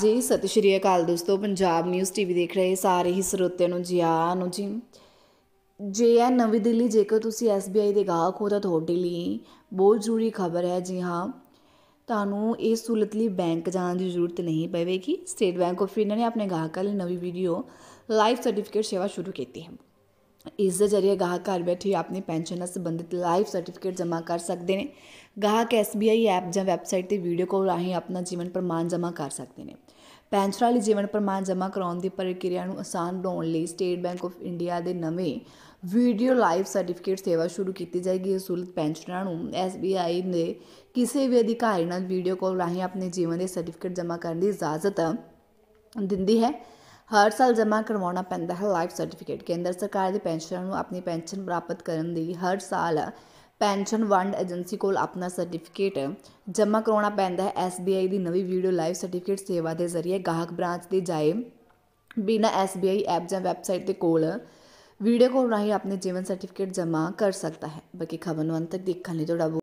ਜੀ ਸਤਿ ਸ਼੍ਰੀ ਅਕਾਲ ਦੋਸਤੋ ਪੰਜਾਬ ਨਿਊਜ਼ ਟੀਵੀ ਦੇਖ ਰਹੇ ਸਾਰੇ ਹੀ ਸਰੋਤਿਆਂ ਨੂੰ ਜੀ ਆਇਆਂ ਨੂੰ ਜੀ ਜੇ ਹੈ ਨਵੀਂ ਦਿੱਲੀ ਜੇਕਰ ਤੁਸੀਂ ਐਸਬੀਆਈ ਦੇ ਗਾਹਕ ਹੋ ਤਾਂ ਤੁਹਾਡੇ ਲਈ ਬਹੁਤ ਜ਼ਰੂਰੀ ਖਬਰ ਹੈ ਜੀ ਹਾਂ ਤੁਹਾਨੂੰ ਇਹ ਸਹੂਲਤ ਲਈ ਬੈਂਕ ਜਾਣ ਦੀ ਜ਼ਰੂਰਤ ਨਹੀਂ ਪਵੇਗੀ ਸਟੇਟ ਬੈਂਕ ਆਫ ਇੰਡੀਆ ਨੇ ਆਪਣੇ ਗਾਹਕਾਂ ਲਈ ਨਵੀਂ ਵੀਡੀਓ ਲਾਈਫ ਸਰਟੀਫਿਕੇਟ ਸੇਵਾ ਸ਼ੁਰੂ ਕੀਤੀ ਹੈ ਇਸ ਦੇ ਜ਼ਰੀਏ ਗਾਹਕ ਘਰ ਬੈਠੇ ਆਪਣੀ ਪੈਨਸ਼ਨ ਨਾਲ ਸੰਬੰਧਿਤ ਲਾਈਵ ਸਰਟੀਫਿਕੇਟ ਜਮ੍ਹਾਂ ਕਰ ਸਕਦੇ ਨੇ ਗਾਹਕ ਐਸਬੀਆਈ ਐਪ ਜਾਂ ਵੈਬਸਾਈਟ ਤੇ ਵੀਡੀਓ ਕਾਲ ਰਾਹੀਂ ਆਪਣਾ ਜੀਵਨ ਪ੍ਰਮਾਣ ਜਮ੍ਹਾਂ ਕਰ ਸਕਦੇ ਨੇ ਪੈਨਸ਼ਨ ਲਈ ਜੀਵਨ ਪ੍ਰਮਾਣ ਜਮ੍ਹਾਂ ਕਰਾਉਣ ਦੀ ਪ੍ਰਕਿਰਿਆ ਨੂੰ ਆਸਾਨ ਬਣਾਉਣ ਲਈ ਸਟੇਟ ਬੈਂਕ ਆਫ ਇੰਡੀਆ ਦੇ ਨਵੇਂ ਵੀਡੀਓ ਲਾਈਵ ਸਰਟੀਫਿਕੇਟ ਸੇਵਾ ਸ਼ੁਰੂ ਕੀਤੀ ਜਾਏਗੀ ਇਹ ਸਹੂਲਤ ਪੈਨਸ਼ਨਰਾਂ ਨੂੰ ਐਸਬੀਆਈ ਦੇ ਕਿਸੇ ਵੀ ਅਧਿਕਾਰੀ ਨਾਲ ਵੀਡੀਓ ਕਾਲ ਰਾਹੀਂ ਆਪਣੇ ਜੀਵਨ ਦੇ ਸਰਟੀਫਿਕੇਟ ਜਮ੍ਹਾਂ ਕਰਨ ਦੀ ਇਜਾਜ਼ਤ ਦਿੰਦੀ ਹੈ ਹਰ ਸਾਲ ਜਮ੍ਹਾਂ ਕਰਵਾਉਣਾ ਪੈਂਦਾ ਹੈ ਲਾਈਫ ਸਰਟੀਫਿਕੇਟ ਕੇਂਦਰ ਸਰਕਾਰ ਦੇ ਪੈਨਸ਼ਨਰ ਨੂੰ ਆਪਣੀ ਪੈਨਸ਼ਨ ਪ੍ਰਾਪਤ ਕਰਨ ਦੀ ਹਰ ਸਾਲ ਪੈਨਸ਼ਨ ਵੰਡ ਏਜੰਸੀ ਕੋਲ ਆਪਣਾ ਸਰਟੀਫਿਕੇਟ ਜਮ੍ਹਾਂ ਕਰਾਉਣਾ ਪੈਂਦਾ ਹੈ SBI ਦੀ ਨਵੀਂ ਵੀਡੀਓ ਲਾਈਫ ਸਰਟੀਫਿਕੇਟ ਸੇਵਾ ਦੇ ਜ਼ਰੀਏ ਗਾਹਕ ਬ੍ਰਾਂਚ ਦੇ ਜਾਏ ਬਿਨਾ SBI ਐਪ ਜਾਂ ਵੈਬਸਾਈਟ ਦੇ ਕੋਲ ਵੀਡੀਓ ਕੋਲ ਰਾਹੀਂ ਆਪਣੇ ਜੀਵਨ ਸਰਟੀਫਿਕੇਟ ਜਮ੍ਹਾਂ ਕਰ ਸਕਦਾ ਹੈ ਬਾਕੀ ਖਬਰ ਨੂੰ ਅੰਤ ਤੱਕ ਦੇਖਣ ਲਈ ਤੁਹਾਡਾ